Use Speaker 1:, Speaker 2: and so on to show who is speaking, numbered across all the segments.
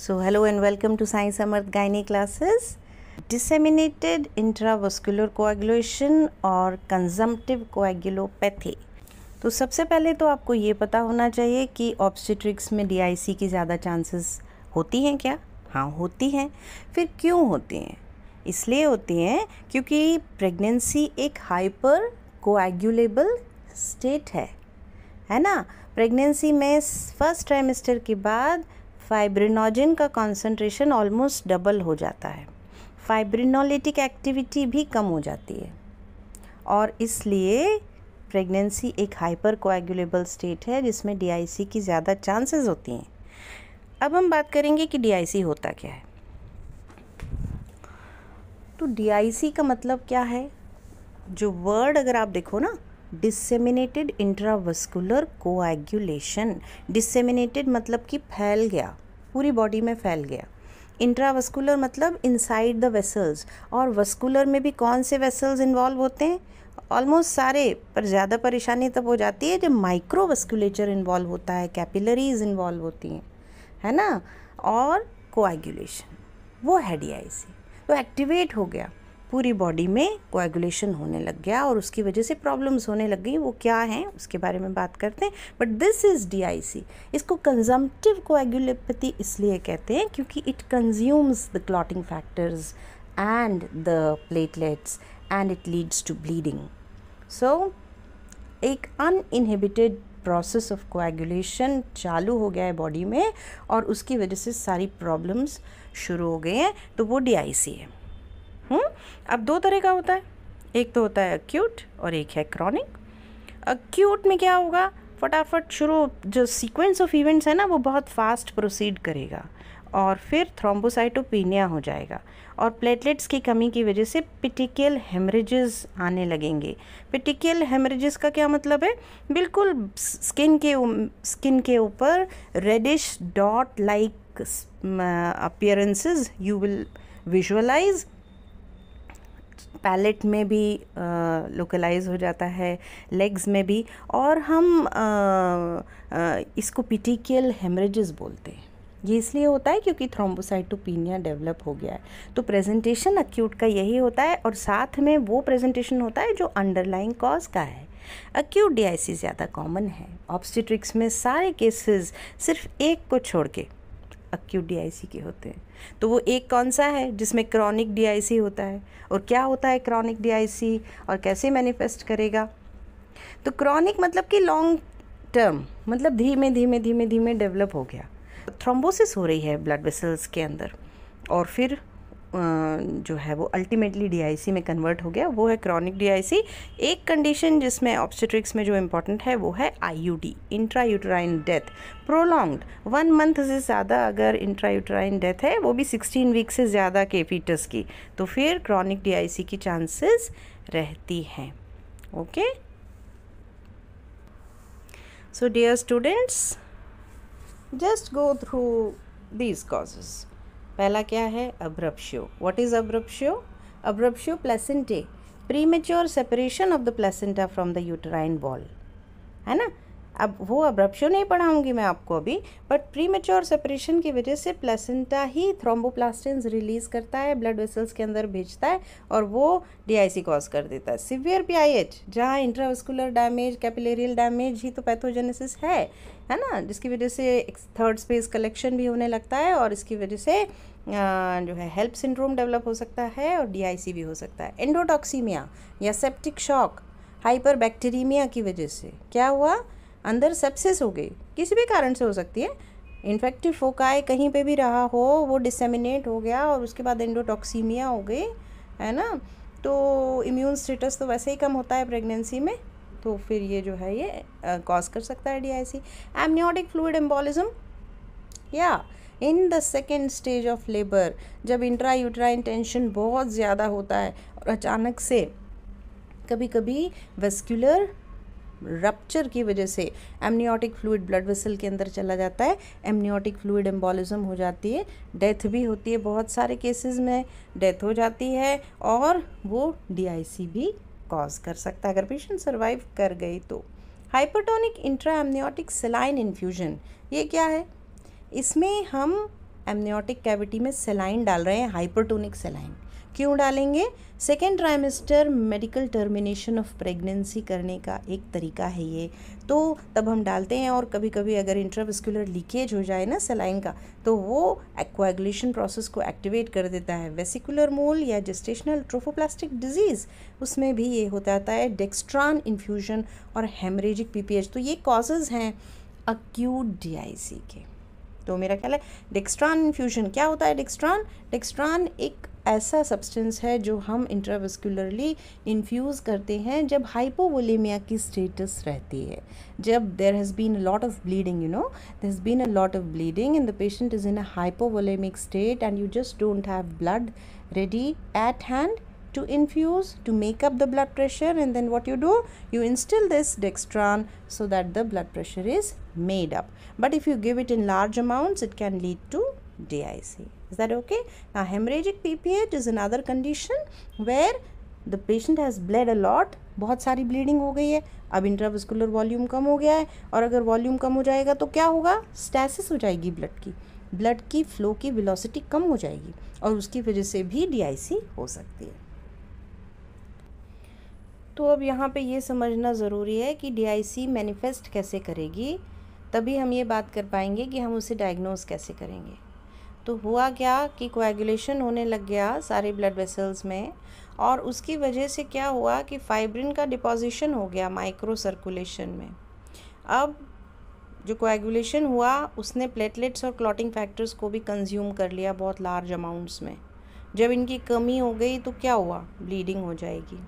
Speaker 1: So hello and welcome to Science Amarth Gynae classes. Disseminated intravascular coagulation और consumptive coagulopathy. तो सबसे पहले तो आपको ये पता होना चाहिए कि ऑब्स्टिट्रिक्स में डीआईसी की ज़्यादा चांसेस होती हैं क्या हाँ होती हैं फिर क्यों होती हैं इसलिए होती हैं क्योंकि प्रेगनेंसी एक हाइपर कोएगुलेबल स्टेट है है ना प्रेगनेंसी में फर्स्ट ट्राइमेस्टर के बाद फाइब्रिनोजिन का कॉन्सेंट्रेशन ऑलमोस्ट डबल हो जाता है फाइब्रिनोलिटिक एक्टिविटी भी कम हो जाती है और इसलिए प्रेगनेंसी एक हाइपर कोएगुलेबल स्टेट है जिसमें डीआईसी की ज़्यादा चांसेस होती हैं अब हम बात करेंगे कि डीआईसी होता क्या है तो डीआईसी का मतलब क्या है जो वर्ड अगर आप देखो ना डिसेमिनेटेड इंट्रावस्कुलर कोएगुलेशन डिसेमिनेटेड मतलब कि फैल गया पूरी बॉडी में फैल गया इंट्रावस्कुलर मतलब इनसाइड द वेसल्स और वस्कुलर में भी कौन से वेसल्स इन्वॉल्व होते हैं ऑलमोस्ट सारे पर ज़्यादा परेशानी तब हो जाती है जब माइक्रोवस्कुलेचर इन्वॉल्व होता है कैपिलरीज इन्वॉल्व होती हैं है ना और कोएगुलेशन वो है डी तो एक्टिवेट हो गया पूरी बॉडी में कोएगुलेशन होने लग गया और उसकी वजह से प्रॉब्लम्स होने लग गई वो क्या हैं उसके बारे में बात करते हैं बट दिस इज़ डीआईसी इसको कंजम्पटिव कोएगुलोपैथी इसलिए कहते हैं क्योंकि it consumes the clotting factors and the platelets and it leads to bleeding so एक अनइनहिबिटेड प्रोसेस ऑफ कोएगुलेशन चालू हो गया है बॉडी में और उसकी वजह से सारी प्रॉब्लम्स शुरू हो गए हैं तो वो डी है हूँ हम्म? अब दो तरह का होता है एक तो होता है अक्यूट और एक है क्रॉनिक अक्यूट में क्या होगा फटाफट शुरू जो सीक्वेंस ऑफ इवेंट्स है ना वो बहुत फास्ट प्रोसीड करेगा और फिर थ्रोम्बोसाइटोपिनिया हो जाएगा और प्लेटलेट्स की कमी की वजह से पिटिकल हेमरेजेस आने लगेंगे पिटिकल हेमरेजेस का क्या मतलब है बिल्कुल स्किन के स्किन के ऊपर reddish dot like appearances you will visualise palate में भी लोकलाइज हो जाता है लेग्स में भी और हम आ, आ, इसको पिटिकियल हेमरेजेस बोलते हैं ये इसलिए होता है क्योंकि थ्रोम्बोसाइटोपिनिया डेवलप हो गया है तो प्रेजेंटेशन अक्यूट का यही होता है और साथ में वो प्रेजेंटेशन होता है जो अंडरलाइंग कॉज का है अक्यूट डी ज़्यादा कॉमन है ऑप्सिट्रिक्स में सारे केसेस सिर्फ एक को छोड़ के अक्यूट डीआईसी के होते हैं तो वो एक कौन सा है जिसमें क्रॉनिक डीआईसी होता है और क्या होता है क्रॉनिक डीआईसी और कैसे मैनिफेस्ट करेगा तो क्रॉनिक मतलब कि लॉन्ग टर्म मतलब धीमे धीमे धीमे धीमे डेवलप हो गया थ्रोम्बोसिस हो रही है ब्लड वेसल्स के अंदर और फिर जो है वो अल्टीमेटली डीआईसी में कन्वर्ट हो गया वो है क्रॉनिक डीआईसी एक कंडीशन जिसमें ऑब्स्टेट्रिक्स में जो इम्पॉर्टेंट है वो है IUD intrauterine death prolonged one month से ज़्यादा अगर इंट्रायूटराइन डेथ है वो भी सिक्सटीन वीक से ज़्यादा के फीटस की तो फिर क्रॉनिक डी की चांसेस रहती हैं okay so dear students just go through these causes पहला क्या है abruptio what is abruptio abruptio placentae premature separation of the placenta from the uterine wall है ना अब वो अब अब्रप्शन नहीं पढ़ाऊंगी मैं आपको अभी बट प्री मेच्योर सेपरेशन की वजह से प्लेसेंटा ही थ्रोम्बोप्लास्टिन रिलीज़ करता है ब्लड वेसल्स के अंदर भेजता है और वो डीआईसी कॉज कर देता है सिवियर पीआईएच जहाँ इंट्रावस्कुलर डैमेज कैपिलेरियल डैमेज ही तो पैथोजेनेसिस है है ना जिसकी वजह से थर्ड स्पेस कलेक्शन भी होने लगता है और इसकी वजह से जो है हेल्प सिंड्रोम डेवलप हो सकता है और सी भी हो सकता है एंडोटॉक्सीमिया या सेप्टिक शॉक हाइपर बैक्टीरीमिया की वजह से क्या हुआ अंदर सेप्सिस हो गई किसी भी कारण से हो सकती है इन्फेक्टिव फोकाई कहीं पे भी रहा हो वो डिसेमिनेट हो गया और उसके बाद एंडोटॉक्सीमिया हो गई है ना तो इम्यून स्टेटस तो वैसे ही कम होता है प्रेगनेंसी में तो फिर ये जो है ये कॉज कर सकता है डीआईसी एमनियोटिक फ्लूड एम्बोलिज्म या in the second stage of labour जब इंट्रा यूट्राइन टेंशन बहुत ज़्यादा होता है और अचानक से कभी कभी वेस्क्यूलर रप्चर की वजह से एमनियोटिक फ्लूड ब्लड वेसल के अंदर चला जाता है एमनियोटिक फ्लूड एम्बोलिज्म हो जाती है डेथ भी होती है बहुत सारे केसेस में डेथ हो जाती है और वो डीआईसी भी कॉज कर सकता है अगर पेशेंट सर्वाइव कर गई तो hypertonic intra amniotic saline infusion ये क्या है इसमें हम एमनियोटिक कैविटी में सेलाइन डाल रहे हैं हाइपरटोनिक सेलाइन क्यों डालेंगे second trimester medical termination of pregnancy करने का एक तरीका है ये तो तब हम डालते हैं और कभी कभी अगर इंट्रावेस्कुलर लीकेज हो जाए ना सलाइन का तो वो एक्वागुलेशन प्रोसेस को एक्टिवेट कर देता है वेसिकुलर मोल या जेस्टेशनल ट्रोफोप्लास्टिक डिजीज़ उसमें भी ये हो जाता है डेक्स्ट्रान इन्फ्यूजन और हेमरेजिक पी तो ये कॉजेज़ हैं अक्यूट डी के तो मेरा ख्याल है डेक्स्ट्रॉन इन्फ्यूजन क्या होता है डेक्स्ट्रॉन डेक्स्ट्रॉन एक ऐसा सब्सटेंस है जो हम इंट्रावस्कुलरली इन्फ्यूज़ करते हैं जब हाइपोवोलेमिया की स्टेटस रहती है जब there has been a lot of bleeding you know there has been a lot of bleeding and the patient is in a hypovolaemic state and you just don't have blood ready at hand to infuse to make up the blood pressure and then what you do you instil this dextran so that the blood pressure is made up but if you give it in large amounts it can lead to D I C Is that okay? Now, hemorrhagic PPH is another condition where the patient has bled a lot बहुत सारी bleeding हो गई है अब intravascular volume कम हो गया है और अगर वॉल्यूम कम हो जाएगा तो क्या होगा स्टैसिस हो जाएगी ब्लड की ब्लड की फ्लो की वेलोसिटी कम हो जाएगी और उसकी वजह से भी डीआईसी हो सकती है तो अब यहाँ पे ये समझना ज़रूरी है कि डीआईसी मैनिफेस्ट कैसे करेगी तभी हम ये बात कर पाएंगे कि हम उसे डायग्नोज कैसे करेंगे तो हुआ क्या कि कोएगुलेशन होने लग गया सारे ब्लड वेसल्स में और उसकी वजह से क्या हुआ कि फाइब्रिन का डिपोजिशन हो गया माइक्रो सर्कुलेशन में अब जो कोएगुलेशन हुआ उसने प्लेटलेट्स और क्लॉटिंग फैक्टर्स को भी कंज्यूम कर लिया बहुत लार्ज अमाउंट्स में जब इनकी कमी हो गई तो क्या हुआ ब्लीडिंग हो जाएगी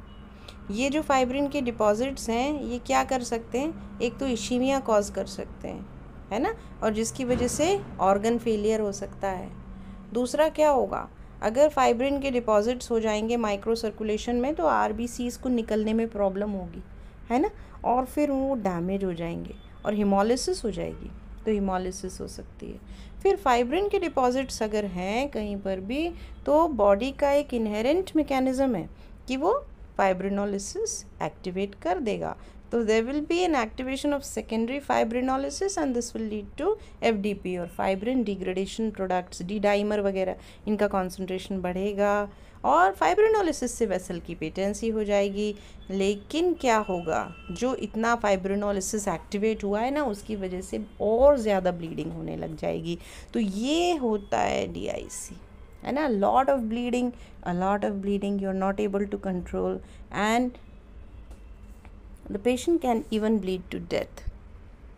Speaker 1: ये जो फाइब्रिन के डिपॉजिट्स हैं ये क्या कर सकते हैं एक तो इशीमिया कॉज कर सकते हैं है ना और जिसकी वजह से ऑर्गन फेलियर हो सकता है दूसरा क्या होगा अगर फाइब्रिन के डिपॉजिट्स हो जाएंगे माइक्रो सर्कुलेशन में तो आर को निकलने में प्रॉब्लम होगी है ना और फिर वो डैमेज हो जाएंगे और हिमोलिसिस हो जाएगी तो हिमोलिसिस हो सकती है फिर फाइब्रिन के डिपॉजिट्स अगर हैं कहीं पर भी तो बॉडी का एक इनहेरेंट मेकेनिज़्म है कि वो फाइब्रिनोलिसिस एक्टिवेट कर देगा तो will be an activation of secondary fibrinolysis and this will lead to F D P और fibrin degradation products D dimer वगैरह इनका कॉन्सेंट्रेशन बढ़ेगा और फाइब्रिनोलिसिस से वेसल की पेटेंसी हो जाएगी लेकिन क्या होगा जो इतना फाइब्रिनोलिसिस एक्टिवेट हुआ है ना उसकी वजह से और ज़्यादा ब्लीडिंग होने लग जाएगी तो ये होता है डी आई सी है ना lot of bleeding a lot of bleeding you are not able to control and The patient can even bleed to death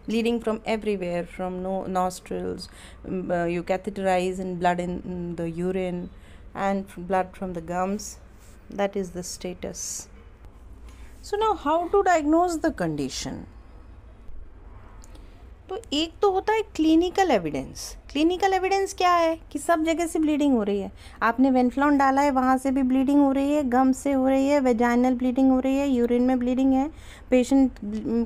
Speaker 1: bleeding from everywhere from no nostrils mm, uh, you catheterize and blood in the urine and blood from the gums that is the status so now how to diagnose the condition तो एक तो होता है clinical evidence clinical evidence क्या है कि सब जगह से ब्लीडिंग हो रही है आपने वेनफ्लॉन डाला है वहाँ से भी ब्लीडिंग हो रही है गम से हो रही है वेजाइनल ब्लीडिंग हो रही है यूरिन में ब्लीडिंग है पेशेंट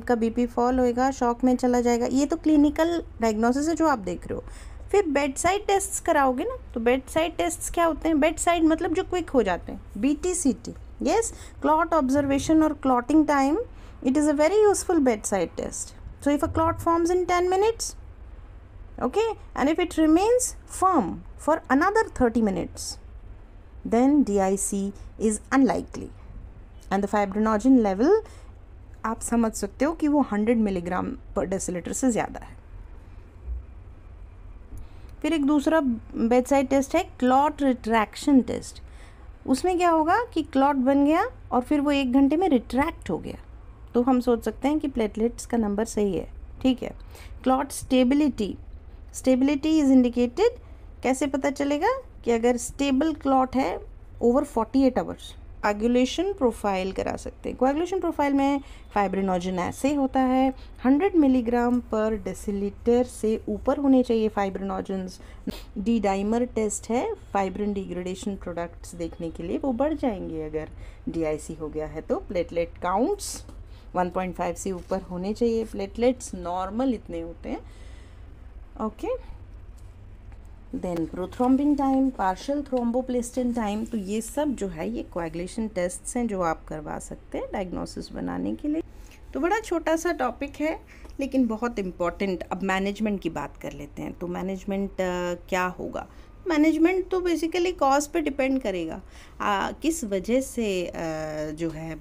Speaker 1: का बीपी फॉल होएगा शॉक में चला जाएगा ये तो क्लिनिकल डायग्नोसिस है जो आप देख रहे हो फिर बेड साइड टेस्ट कराओगे ना तो बेड साइड टेस्ट क्या होते हैं बेड साइड मतलब जो क्विक हो जाते हैं B T C T yes clot observation और clotting time it is a very useful bedside test So if a clot forms in 10 minutes, okay, and if it remains firm for another 30 minutes, then DIC is unlikely. And the fibrinogen level, आप समझ सकते हो कि वो 100 milligram पर decilitre से ज़्यादा है फिर एक दूसरा बेड साइड टेस्ट है क्लॉट रिट्रैक्शन टेस्ट उसमें क्या होगा कि क्लॉट बन गया और फिर वो एक घंटे में रिट्रैक्ट हो गया तो हम सोच सकते हैं कि प्लेटलेट्स का नंबर सही है ठीक है clot stability stability is indicated कैसे पता चलेगा कि अगर स्टेबल क्लॉट है over forty eight hours coagulation profile करा सकते हैं कोगुलेशन प्रोफाइल में फाइब्रिनोजन ऐसे होता है 100 मिलीग्राम पर डेसीलीटर से ऊपर होने चाहिए फाइब्रिनोजन्स डी डाइमर टेस्ट है फाइब्रिन डिग्रेडेशन प्रोडक्ट्स देखने के लिए वो बढ़ जाएंगे अगर डी हो गया है तो प्लेटलेट काउंट्स 1.5 से ऊपर होने चाहिए प्लेटलेट्स नॉर्मल इतने होते हैं okay then prothrombin time partial thromboplastin time तो ये सब जो है ये क्वाइगलेशन टेस्ट हैं जो आप करवा सकते हैं डायग्नोसिस बनाने के लिए तो बड़ा छोटा सा टॉपिक है लेकिन बहुत इम्पॉर्टेंट अब मैनेजमेंट की बात कर लेते हैं तो मैनेजमेंट क्या होगा मैनेजमेंट तो बेसिकली कॉज पे डिपेंड करेगा आ, किस वजह से आ, जो है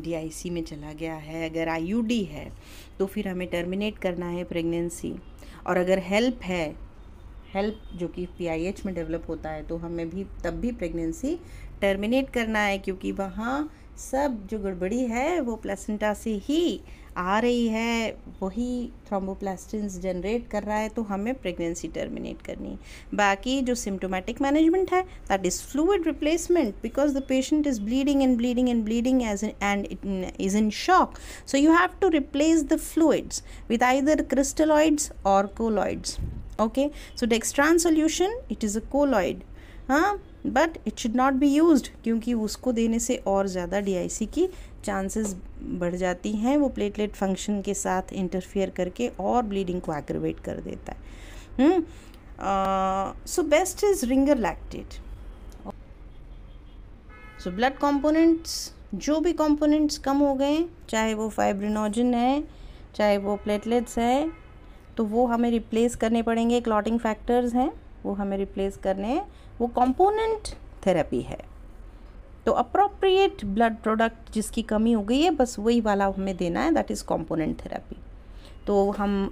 Speaker 1: डीआईसी में चला गया है अगर आईयूडी है तो फिर हमें टर्मिनेट करना है प्रेगनेंसी और अगर हेल्प है हेल्प जो कि पीआईएच में डेवलप होता है तो हमें भी तब भी प्रेगनेंसी टर्मिनेट करना है क्योंकि वहाँ सब जो गड़बड़ी है वो प्लेसेंटा से ही आ रही है वही थ्रोम्बोप्लास्टिन्स जनरेट कर रहा है तो हमें प्रेगनेंसी टर्मिनेट करनी बाकी जो सिम्टोमेटिक मैनेजमेंट है that is fluid replacement because the patient is bleeding and bleeding and bleeding as and is in shock so you have to replace the fluids with either crystalloids और colloids okay so dextran solution it is a colloid हाँ but it should not be use क्योंकि उसको देने से और ज़्यादा सी की chances बढ़ जाती हैं वो प्लेटलेट फंक्शन के साथ इंटरफेयर करके और ब्लीडिंग को एग्रवेट कर देता है so best is Ringer lactate so blood components जो भी कॉम्पोनेंट्स कम हो गए चाहे वो फाइब्रिनोजन है चाहे वो प्लेटलेट्स है तो वो हमें रिप्लेस करने पड़ेंगे क्लॉटिंग फैक्टर्स हैं वो हमें रिप्लेस करने हैं वो कॉम्पोनेंट थेरेपी है तो अप्रोप्रिएट ब्लड प्रोडक्ट जिसकी कमी हो गई है बस वही वाला हमें देना है दैट इज़ कॉम्पोनेंट थेरेपी तो हम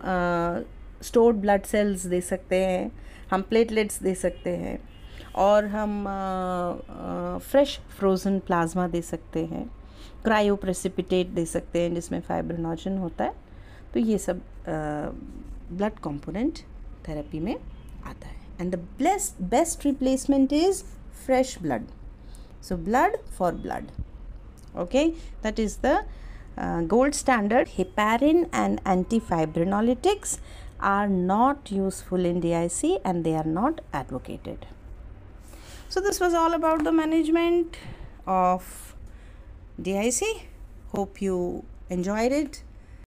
Speaker 1: स्टोर्ड ब्लड सेल्स दे सकते हैं हम प्लेटलेट्स दे सकते हैं और हम फ्रेश फ्रोज़न प्लाज्मा दे सकते हैं क्रायो प्रेसिपिटेट दे सकते हैं जिसमें फाइब्रोनोजन होता है तो ये सब ब्लड कंपोनेंट थेरेपी में आता है and the best, best replacement is fresh blood. So, blood for blood. Okay, that is the uh, gold standard. Heparin and antifibrinolytics are not useful in DIC and they are not advocated. So, this was all about the management of DIC. Hope you enjoyed it.